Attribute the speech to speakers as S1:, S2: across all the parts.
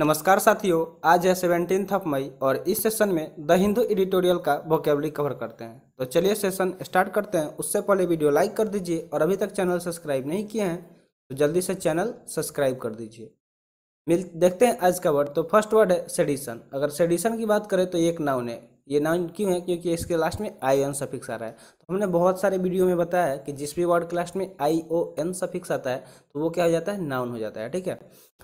S1: नमस्कार साथियों आज है सेवेंटीन ऑफ मई और इस सेशन में द हिंदू एडिटोरियल का वोकेबली कवर करते हैं तो चलिए सेशन स्टार्ट करते हैं उससे पहले वीडियो लाइक कर दीजिए और अभी तक चैनल सब्सक्राइब नहीं किए हैं तो जल्दी से चैनल सब्सक्राइब कर दीजिए मिल देखते हैं आज का वर्ड तो फर्स्ट वर्ड है सेडिशन अगर सेडिशन की बात करें तो एक नाउन है ये नाउन क्यों है क्योंकि इसके लास्ट में आई एन सफिक्स आ रहा है तो हमने बहुत सारे वीडियो में बताया है कि जिस भी वर्ड के लास्ट में आई ओ एन सफिक्स आता है तो वो क्या हो जाता है नाउन हो जाता है ठीक है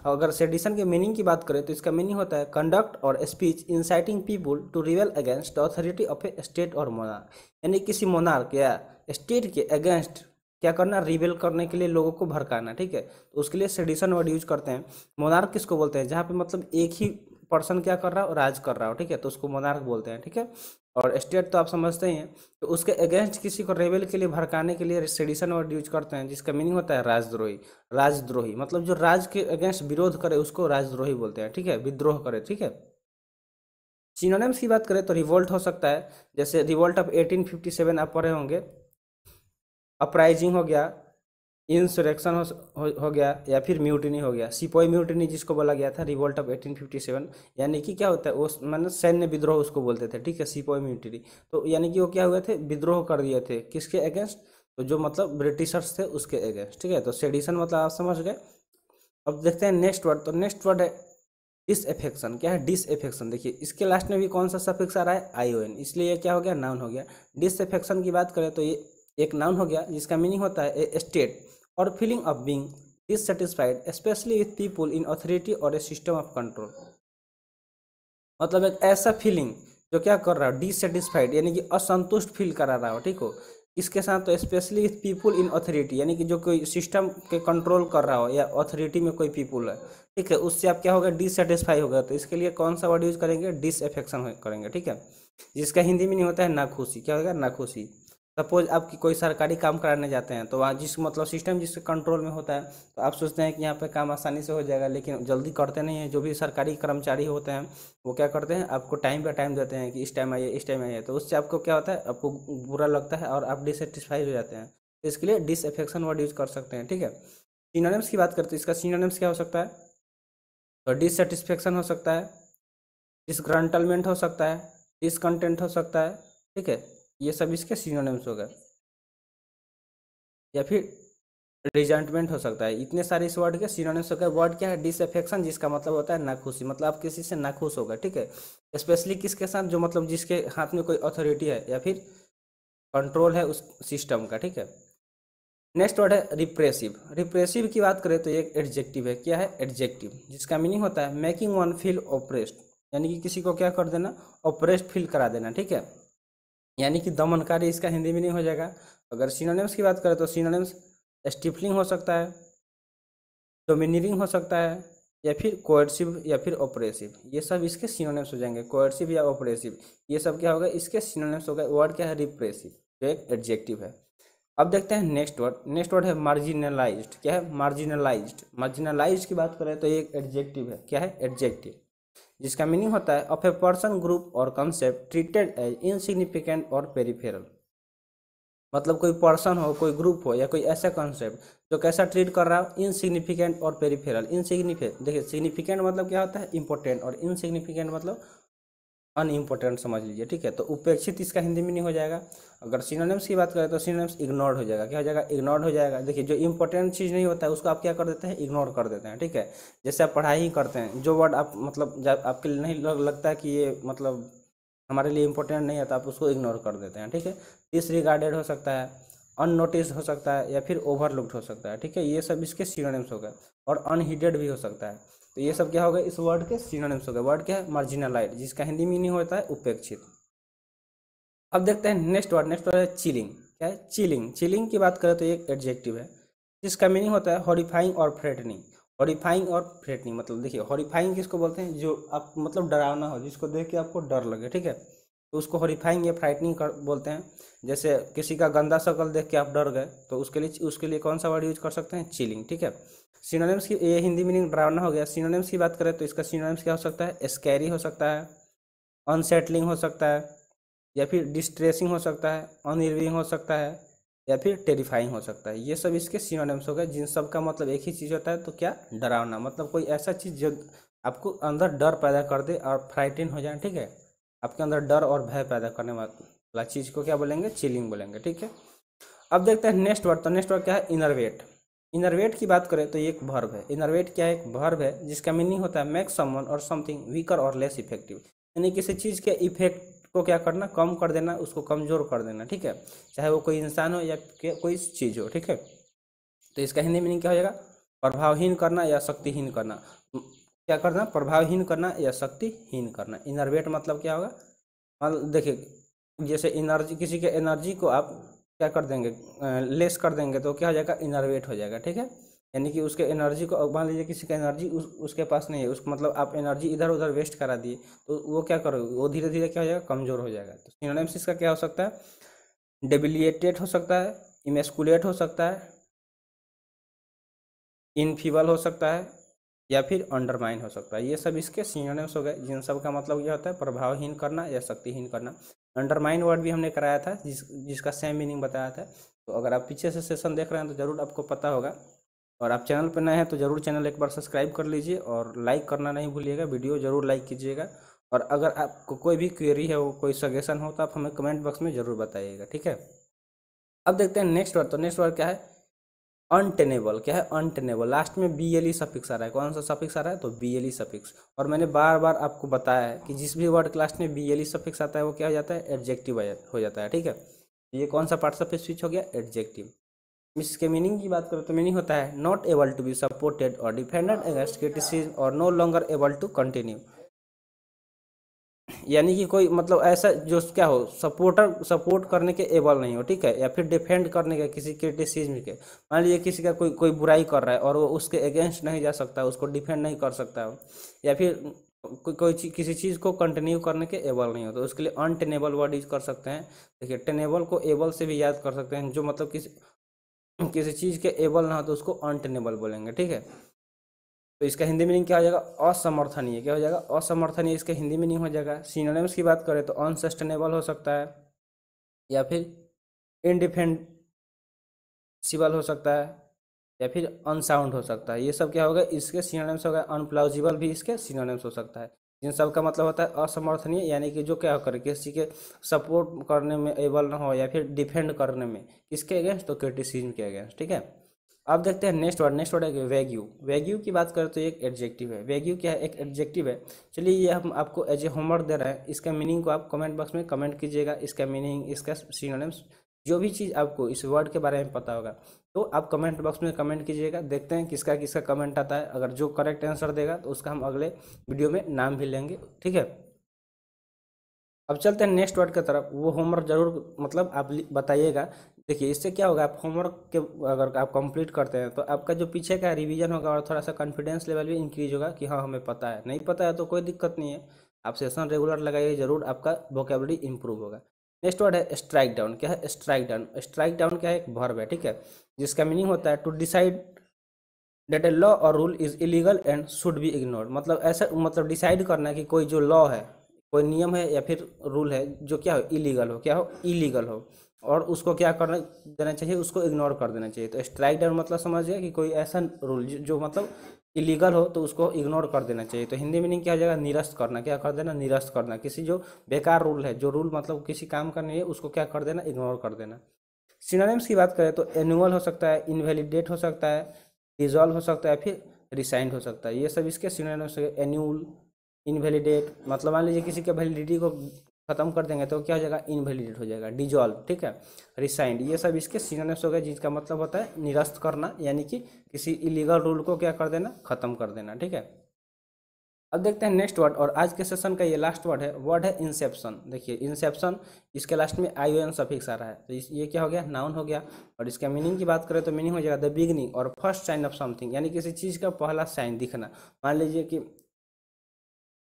S1: अगर सेडिशन के मीनिंग की बात करें तो इसका मीनिंग होता है कंडक्ट और स्पीच इंसाइटिंग पीपुल टू रिवेल against the authority of a state और मोनार्क यानी किसी मोनार्क या स्टेट के अगेंस्ट क्या करना रिवेल करने के लिए लोगों को भड़काना ठीक है तो उसके लिए सेडिशन वर्ड यूज करते हैं मोनार्क किसको बोलते हैं जहाँ पे मतलब एक ही पर्सन क्या कर रहा हो राज कर रहा हो ठीक है तो उसको मोनार्क बोलते हैं ठीक है और स्टेट तो आप समझते ही हैं तो उसके अगेंस्ट किसी को रेबेल के लिए भड़काने के लिए सेडिशन वर्ड यूज करते हैं जिसका मीनिंग होता है राजद्रोही राजद्रोही मतलब जो राज के अगेंस्ट विरोध करे उसको राजद्रोही बोलते हैं ठीक है विद्रोह करे ठीक है सिनोनिम्स की बात करें तो रिवोल्ट हो सकता है जैसे रिवोल्ट ऑफ 1857 आप पढ़े होंगे अपराइजिंग हो गया इंसुरेक्शन हो, हो, गया या फिर म्यूटनी हो गया सिपोई म्यूटनी जिसको बोला गया था रिवोल्ट ऑफ 1857 यानी कि क्या होता है वो मैंने सैन्य विद्रोह उसको बोलते थे ठीक है सिपोई म्यूटनी तो यानी कि वो क्या हुए थे विद्रोह कर दिए थे किसके अगेंस्ट तो जो मतलब ब्रिटिशर्स थे उसके अगेंस्ट ठीक है तो सेडिशन मतलब आप समझ गए अब देखते हैं नेक्स्ट वर्ड तो नेक्स्ट वर्ड है एफेक्शन क्या है डिस एफेक्शन देखिए इसके लास्ट में भी कौन सा सफिक्स आ रहा है आई ओ एन इसलिए ये क्या हो गया नाउन हो गया एफेक्शन की बात करें तो ये एक नाउन हो गया जिसका मीनिंग होता है a state or feeling of being dissatisfied, especially with people in authority or a system of control. मतलब एक ऐसा फीलिंग जो क्या कर रहा हो डिससेटिस्फाइड यानी कि असंतुष्ट फील करा रहा हो ठीक हो इसके साथ तो specially with people in authority यानी कि जो कोई सिस्टम के कंट्रोल कर रहा हो या अथॉरिटी में कोई पीपुल है ठीक है उससे आप क्या होगा डिससेटिस्फाई होगा तो इसके लिए कौन सा वर्ड यूज करेंगे डिसएफेक्शन करेंगे ठीक है जिसका हिंदी में नहीं होता है नाखुशी क्या होगा नाखुशी सपोज आप कोई सरकारी काम कराने जाते हैं तो वहाँ जिस मतलब सिस्टम जिसके कंट्रोल में होता है तो आप सोचते हैं कि यहाँ पे काम आसानी से हो जाएगा लेकिन जल्दी करते नहीं हैं जो भी सरकारी कर्मचारी होते हैं वो क्या करते हैं आपको टाइम का टाइम देते हैं कि इस टाइम आइए इस टाइम आइए तो उससे आपको क्या होता है आपको बुरा लगता है और आप डिससेटिस्फाइड हो जाते हैं तो इसके लिए डिसफेक्शन वर्ड यूज कर सकते हैं ठीक है सीनोनिम्स की बात करते हैं इसका सीनोनिम्स क्या हो सकता है तो डिससेटिस्फेक्शन हो सकता है डिसग्रंटलमेंट हो सकता है डिसकंटेंट हो सकता है ठीक है ये सब इसके सीनोनिम्स हो गए या फिर रिजेंटमेंट हो सकता है इतने सारे इस वर्ड के सीनोनिम्स हो गए वर्ड क्या है डिसफेक्शन जिसका मतलब होता है नाखुशी मतलब आप किसी से नाखुश होगा ठीक है स्पेशली किसके साथ जो मतलब जिसके हाथ में कोई अथॉरिटी है या फिर कंट्रोल है उस सिस्टम का ठीक है नेक्स्ट वर्ड है रिप्रेसिव रिप्रेसिव की बात करें तो एक एडजेक्टिव है क्या है एडजेक्टिव जिसका मीनिंग होता है मेकिंग वन फील ओप्रेस्ड यानी कि किसी को क्या कर देना ओप्रेस्ड फील करा देना ठीक है यानी कि दमनकारी इसका हिंदी में नहीं हो जाएगा अगर सीनोनेम्स की बात करें तो सीनोनेम्स स्टिफलिंग हो सकता है डोमिनियरिंग हो सकता है या फिर कोर्सिव या फिर ऑपरेसिव ये सब इसके सीनोनेम्स हो जाएंगे कोएडसिव या ऑपरेसिव ये सब क्या होगा इसके सीनोनेम्स हो गए वर्ड क्या है रिप्रेसिव जो एक एडजेक्टिव है अब देखते हैं नेक्स्ट वर्ड नेक्स्ट वर्ड है मार्जिनलाइज्ड क्या है मार्जिनलाइज्ड मार्जिनलाइज्ड की बात करें तो ये एक एडजेक्टिव है क्या है एडजेक्टिव जिसका मीनिंग होता है of a person group or concept treated as insignificant or peripheral मतलब कोई पर्सन हो कोई ग्रुप हो या कोई ऐसा कॉन्सेप्ट जो कैसा ट्रीट कर रहा हो इनसिग्निफिकेंट और पेरीफेरल इनसिग्निफिकेंट देखिए सिग्निफिकेंट मतलब क्या होता है इंपॉर्टेंट और इनसिग्निफिकेंट मतलब अनइम्पोर्टेंट समझ लीजिए ठीक है तो उपेक्षित इसका हिंदी मीनिंग हो जाएगा अगर सिनोनिम्स की बात करें तो सिनोनिम्स इग्नोर्ड हो जाएगा क्या हो जाएगा इग्नोर्ड हो जाएगा देखिए जो इंपॉर्टेंट चीज़ नहीं होता है उसको आप क्या कर देते हैं इग्नोर कर देते हैं ठीक है जैसे आप पढ़ाई ही करते हैं जो वर्ड आप मतलब जब आपके लिए नहीं लगता है कि ये मतलब हमारे लिए इंपॉर्टेंट नहीं है तो आप उसको इग्नोर कर देते हैं ठीक है डिसरिगार्डेड हो सकता है अननोटिस हो सकता है या फिर ओवरलुक्ड हो सकता है ठीक है ये सब इसके सिनोनिम्स हो गए और अनहिडेड भी हो सकता है तो ये सब क्या हो गया इस वर्ड के सीनोनिम्स हो गए वर्ड क्या है मार्जिनलाइट जिसका हिंदी मीनिंग होता है उपेक्षित अब देखते हैं नेक्स्ट वर्ड नेक्स्ट वर्ड है चिलिंग क्या है चिलिंग चिलिंग की बात करें तो एक एडजेक्टिव है जिसका मीनिंग होता है हॉरीफाइंग और फ्रेटनिंग हॉरीफाइंग और फ्रेटनिंग मतलब देखिए हॉरीफाइंग किसको बोलते हैं जो आप मतलब डरावना हो जिसको देख के आपको डर लगे ठीक है तो उसको हॉरीफाइंग या फ्राइटनिंग कर बोलते हैं जैसे किसी का गंदा शकल देख के आप डर गए तो उसके लिए उसके लिए कौन सा वर्ड यूज कर सकते हैं चिलिंग ठीक है सिनोनिम्स की ये हिंदी मीनिंग डरावना हो गया सिनोनिम्स की बात करें तो इसका सिनोनिम्स क्या हो सकता है स्कैरी हो सकता है अनसेटलिंग हो सकता है या फिर डिस्ट्रेसिंग हो सकता है अनिर्विंग हो सकता है या फिर टेरिफाइंग हो सकता है ये सब इसके सिनोनिम्स हो गए जिन सब का मतलब एक ही चीज़ होता है तो क्या डरावना मतलब कोई ऐसा चीज़ जो आपको अंदर डर पैदा कर दे और फ्राइटेन हो जाए ठीक है आपके अंदर डर और भय पैदा करने वाला चीज़ को क्या बोलेंगे चिलिंग बोलेंगे ठीक है अब देखते हैं नेक्स्ट वर्ड तो नेक्स्ट वर्ड क्या है इनरवेट इनरवेट की बात करें तो ये एक भर्व है इनरवेट क्या है एक भर्व है जिसका मीनिंग होता है make someone or something weaker or less effective यानी किसी चीज़ के इफेक्ट को क्या करना कम कर देना उसको कमज़ोर कर देना ठीक है चाहे वो कोई इंसान हो या कोई चीज़ हो ठीक है तो इसका हिंदी मीनिंग क्या हो जाएगा प्रभावहीन करना या शक्तिहीन करना क्या करना प्रभावहीन करना या शक्तिहीन करना इनरवेट मतलब क्या होगा मतलब देखिए जैसे एनर्जी किसी के एनर्जी को आप क्या कर देंगे लेस कर देंगे तो क्या हो जाएगा इनर्वेट हो जाएगा ठीक है यानी कि उसके एनर्जी को मान लीजिए किसी का एनर्जी उस, उसके पास नहीं है उस मतलब आप एनर्जी इधर उधर वेस्ट करा दिए तो वो क्या करोगे वो धीरे धीरे क्या हो जाएगा कमजोर हो जाएगा तो सिनोनिम्स का क्या हो सकता है डेबिलिएटेड हो सकता है इमेस्कुलेट हो सकता है इनफीबल हो सकता है या फिर अंडरमाइन हो सकता है ये सब इसके सीनोनिम्स हो गए जिन सब का मतलब यह होता है प्रभावहीन करना या शक्तिहीन करना अंडरमाइन वर्ड भी हमने कराया था जिस जिसका सेम मीनिंग बताया था तो अगर आप पीछे से सेशन देख रहे हैं तो ज़रूर आपको पता होगा और आप चैनल पर नए हैं तो ज़रूर चैनल एक बार सब्सक्राइब कर लीजिए और लाइक करना नहीं भूलिएगा वीडियो ज़रूर लाइक कीजिएगा और अगर आपको कोई भी क्वेरी है वो कोई सजेशन हो तो आप हमें कमेंट बॉक्स में ज़रूर बताइएगा ठीक है अब देखते हैं नेक्स्ट वर्ड तो नेक्स्ट वर्ड क्या है अनटेनेबल क्या है अनटेनेबल लास्ट में बी एल ई सफिक्स आ रहा है कौन सा सफिक्स आ रहा है तो बी एल ई सफिक्स और मैंने बार बार आपको बताया है कि जिस भी वर्ड क्लास में बी एल ई सफिक्स आता है वो क्या हो जाता है एडजेक्टिव हो जाता है ठीक है तो ये कौन सा पार्ट सफिक्स स्विच हो गया एडजेक्टिव इसके मीनिंग की बात करें तो मीनिंग होता है not able to be supported or defended against criticism or no longer able to continue यानी कि कोई मतलब ऐसा जो क्या हो सपोर्टर सपोर्ट करने के एबल नहीं हो ठीक है या फिर डिफेंड करने के किसी क्रिटिसिज्म के मान लीजिए किसी का कोई कोई बुराई कर रहा है और वो उसके अगेंस्ट नहीं जा सकता उसको डिफेंड नहीं कर सकता या फिर कोई कोई चीज किसी चीज़ को कंटिन्यू करने के एबल नहीं हो तो उसके लिए अनटेनेबल वर्ड यूज कर सकते हैं देखिए टेनेबल को एबल से भी याद कर सकते हैं जो मतलब किसी किसी चीज़ के एबल ना हो तो उसको अनटेनेबल बोलेंगे ठीक है तो इसका हिंदी मीनिंग क्या हो जाएगा असमर्थनीय क्या हो जाएगा असमर्थनीय इसका हिंदी मीनिंग हो जाएगा सिनोनिम्स की बात करें तो अनसस्टेनेबल हो सकता है या फिर इनडिफेंसिबल हो सकता है या फिर अनसाउंड हो सकता है ये सब क्या होगा इसके सीनोनिम्स हो गए अनप्लाउजिबल भी इसके सीनोनिम्स हो सकता है जिन सब का मतलब होता है असमर्थनीय यानी कि जो क्या होकर किसी के सपोर्ट करने में एबल ना हो या फिर डिफेंड करने में किसके अगेंस्ट तो क्रिटिसिज्म के अगेंस्ट ठीक है अब देखते हैं नेक्स्ट वर्ड नेक्स्ट वर्ड है वैग्यू वैग्यू की बात करें तो एक एडजेक्टिव है वैग्यू क्या है एक एडजेक्टिव है चलिए ये हम आपको एज ए होमवर्क दे रहे हैं इसका मीनिंग को आप कमेंट बॉक्स में कमेंट कीजिएगा इसका मीनिंग इसका सीनोनिम्स जो भी चीज़ आपको इस वर्ड के बारे में पता होगा तो आप कमेंट बॉक्स में कमेंट कीजिएगा देखते हैं किसका किसका कमेंट आता है अगर जो करेक्ट आंसर देगा तो उसका हम अगले वीडियो में नाम भी लेंगे ठीक है अब चलते हैं नेक्स्ट वर्ड की तरफ वो होमवर्क जरूर मतलब आप बताइएगा देखिए इससे क्या होगा आप होमवर्क के अगर आप कंप्लीट करते हैं तो आपका जो पीछे का रिवीजन होगा और थोड़ा सा कॉन्फिडेंस लेवल भी इंक्रीज होगा कि हाँ हमें पता है नहीं पता है तो कोई दिक्कत नहीं है आप सेशन रेगुलर लगाइए जरूर आपका वोकेबलरी इंप्रूव होगा नेक्स्ट वर्ड है स्ट्राइक डाउन क्या है स्ट्राइक डाउन स्ट्राइक डाउन क्या है एक भर्व है ठीक है जिसका मीनिंग होता है to decide that a law or rule is illegal and should be ignore मतलब ऐसा मतलब डिसाइड करना कि कोई जो लॉ है कोई नियम है या फिर रूल है जो क्या हो इलीगल हो क्या हो इलीगल हो और उसको क्या करना देना चाहिए उसको इग्नोर कर देना चाहिए तो स्ट्राइक डाउन मतलब समझिए कि कोई ऐसा रूल जो मतलब इलीगल हो तो उसको इग्नोर कर देना चाहिए तो हिंदी मीनिंग क्या हो जाएगा निरस्त करना क्या कर देना निरस्त करना किसी जो बेकार रूल है जो रूल मतलब किसी काम का नहीं है उसको क्या कर देना इग्नोर कर देना सिनोनिम्स की बात करें तो एनुअल हो सकता है इनवेलिडेट हो सकता है डिजॉल्व हो सकता है फिर रिसाइंड हो सकता है ये सब इसके सिनोनिम्स एनुअल इनवेलिडेट मतलब मान लीजिए किसी के वैलिडिटी को खत्म कर देंगे तो क्या हो जाएगा इनवेलिडेट हो जाएगा डिजॉल्व ठीक है रिसाइंड ये सब इसके सीनोनिम्स हो गए जिसका मतलब होता है निरस्त करना यानी कि किसी इलीगल रूल को क्या कर देना खत्म कर देना ठीक है अब देखते हैं नेक्स्ट वर्ड और आज के सेशन का ये लास्ट वर्ड है वर्ड है इंसेप्शन देखिए इंसेप्शन इसके लास्ट में आई एन सफिक्स आ रहा है तो ये क्या हो गया नाउन हो गया और इसका मीनिंग की बात करें तो मीनिंग हो जाएगा the beginning or first sign of something यानी किसी चीज़ का पहला साइन दिखना मान लीजिए कि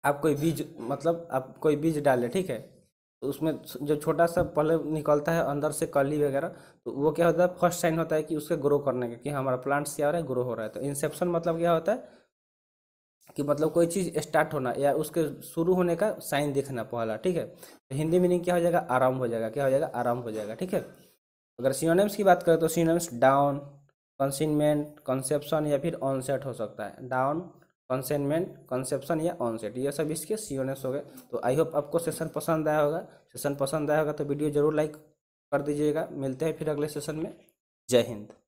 S1: आप कोई बीज मतलब आप कोई बीज डालें ठीक है तो उसमें जो छोटा सा पहले निकलता है अंदर से कली वगैरह तो वो क्या होता है फर्स्ट साइन होता है कि उसके ग्रो करने का कि हमारा प्लांट्स क्या हो रहा है ग्रो हो रहा है तो इंसेप्शन मतलब क्या होता है कि मतलब कोई चीज़ स्टार्ट होना या उसके शुरू होने का साइन दिखना पहला ठीक है तो हिंदी मीनिंग क्या हो जाएगा आराम हो जाएगा क्या हो जाएगा आराम हो जाएगा ठीक है अगर सीनोनिम्स की बात करें तो सीनोनिम्स डाउन कंसिनमेंट कंसेप्शन या फिर ऑनसेट हो सकता है डाउन कंसेनमेंट कंसेप्शन या ऑनसेट ये सब इसके एस हो गए तो आई होप आपको सेशन पसंद आया होगा सेशन पसंद आया होगा तो वीडियो जरूर लाइक कर दीजिएगा मिलते हैं फिर अगले सेशन में जय हिंद